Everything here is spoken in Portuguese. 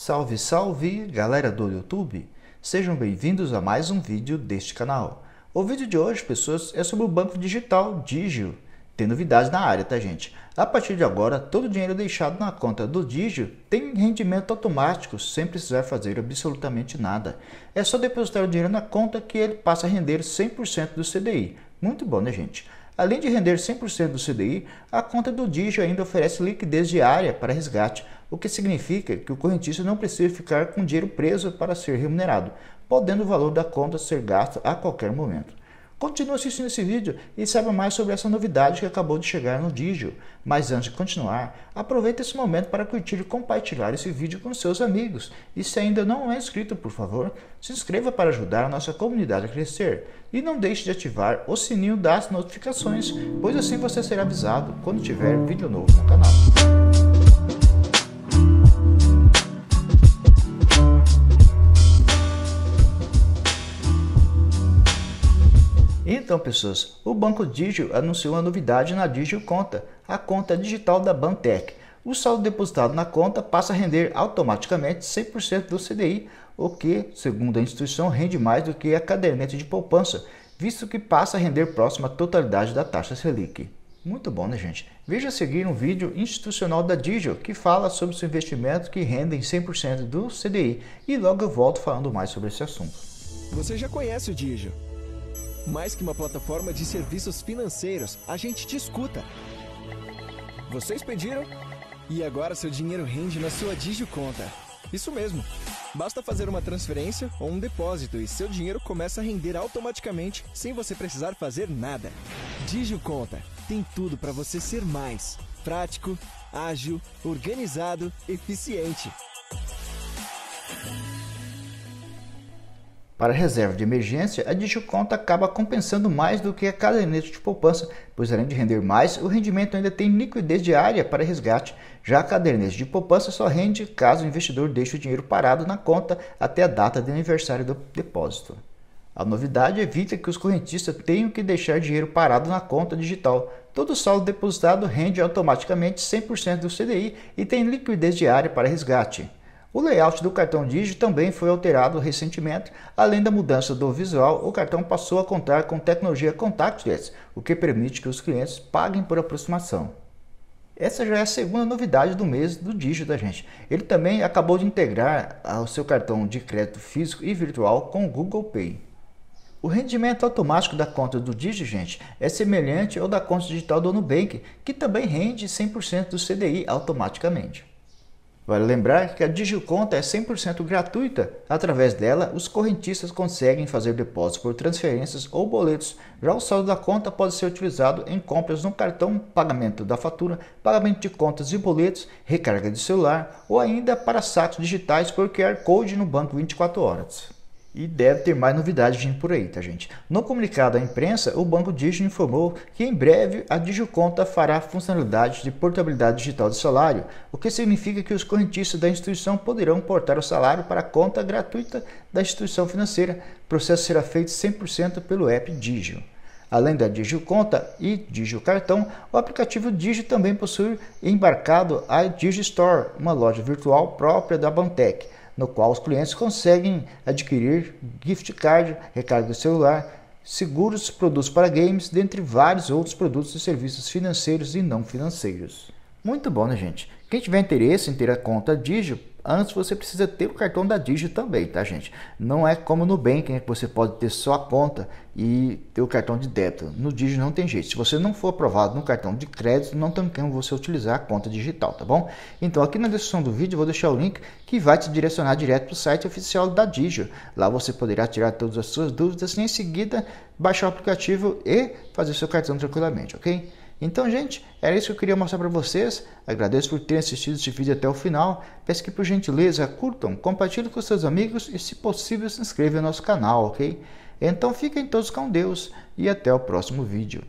Salve, salve, galera do YouTube! Sejam bem-vindos a mais um vídeo deste canal. O vídeo de hoje, pessoas, é sobre o banco digital Digio. Tem novidades na área, tá gente? A partir de agora, todo o dinheiro deixado na conta do Digio tem rendimento automático, sem precisar fazer absolutamente nada. É só depositar o dinheiro na conta que ele passa a render 100% do CDI. Muito bom, né gente? Além de render 100% do CDI, a conta do Digio ainda oferece liquidez diária para resgate, o que significa que o correntista não precisa ficar com dinheiro preso para ser remunerado, podendo o valor da conta ser gasto a qualquer momento. Continue assistindo esse vídeo e saiba mais sobre essa novidade que acabou de chegar no Digio. Mas antes de continuar, aproveite esse momento para curtir e compartilhar esse vídeo com seus amigos. E se ainda não é inscrito, por favor, se inscreva para ajudar a nossa comunidade a crescer. E não deixe de ativar o sininho das notificações, pois assim você será avisado quando tiver vídeo novo no canal. Então, pessoas, o Banco Digio anunciou uma novidade na Digio Conta, a conta digital da Bantec. O saldo depositado na conta passa a render automaticamente 100% do CDI, o que, segundo a instituição, rende mais do que a caderneta de poupança, visto que passa a render próximo à totalidade da taxa Selic. Muito bom, né, gente? Veja a seguir um vídeo institucional da Digio que fala sobre os investimentos que rendem 100% do CDI e logo eu volto falando mais sobre esse assunto. Você já conhece o Digio? Mais que uma plataforma de serviços financeiros, a gente te escuta. Vocês pediram? E agora seu dinheiro rende na sua DigiConta. Isso mesmo. Basta fazer uma transferência ou um depósito e seu dinheiro começa a render automaticamente sem você precisar fazer nada. DigiConta tem tudo para você ser mais prático, ágil, organizado, eficiente. Para a reserva de emergência, a DigiConta acaba compensando mais do que a caderneta de poupança, pois além de render mais, o rendimento ainda tem liquidez diária para resgate. Já a caderneta de poupança só rende caso o investidor deixe o dinheiro parado na conta até a data de aniversário do depósito. A novidade evita que os correntistas tenham que deixar dinheiro parado na conta digital. Todo saldo depositado rende automaticamente 100% do CDI e tem liquidez diária para resgate. O layout do cartão Digi também foi alterado recentemente. Além da mudança do visual, o cartão passou a contar com tecnologia contactless, o que permite que os clientes paguem por aproximação. Essa já é a segunda novidade do mês do Digi da gente. Ele também acabou de integrar o seu cartão de crédito físico e virtual com o Google Pay. O rendimento automático da conta do Digi, gente, é semelhante ao da conta digital do Nubank, que também rende 100% do CDI automaticamente. Vale lembrar que a DigiConta é 100% gratuita. Através dela, os correntistas conseguem fazer depósitos por transferências ou boletos. Já o saldo da conta pode ser utilizado em compras no cartão, pagamento da fatura, pagamento de contas e boletos, recarga de celular ou ainda para saques digitais por QR Code no banco 24 horas. E deve ter mais novidades vindo por aí, tá gente? No comunicado à imprensa, o Banco Digio informou que em breve a DigiConta fará funcionalidades de portabilidade digital de salário, o que significa que os correntistas da instituição poderão portar o salário para a conta gratuita da instituição financeira. O processo será feito 100% pelo app Digio. Além da DigiConta Conta e Digio Cartão, o aplicativo Digio também possui embarcado a Digistore, uma loja virtual própria da Bantec no qual os clientes conseguem adquirir gift card, recarga do celular, seguros, produtos para games, dentre vários outros produtos e serviços financeiros e não financeiros. Muito bom, né, gente? Quem tiver interesse em ter a conta Digio, Antes você precisa ter o cartão da Digi também, tá gente? Não é como no Nubank, é que você pode ter só a conta e ter o cartão de débito. No Digi não tem jeito. Se você não for aprovado no cartão de crédito, não tem como você utilizar a conta digital, tá bom? Então aqui na descrição do vídeo eu vou deixar o link que vai te direcionar direto para o site oficial da Digi. Lá você poderá tirar todas as suas dúvidas e em seguida baixar o aplicativo e fazer seu cartão tranquilamente, ok? Então, gente, era isso que eu queria mostrar para vocês. Agradeço por terem assistido este vídeo até o final. Peço que, por gentileza, curtam, compartilhem com seus amigos e, se possível, se inscrevam no nosso canal, ok? Então, fiquem todos com Deus e até o próximo vídeo.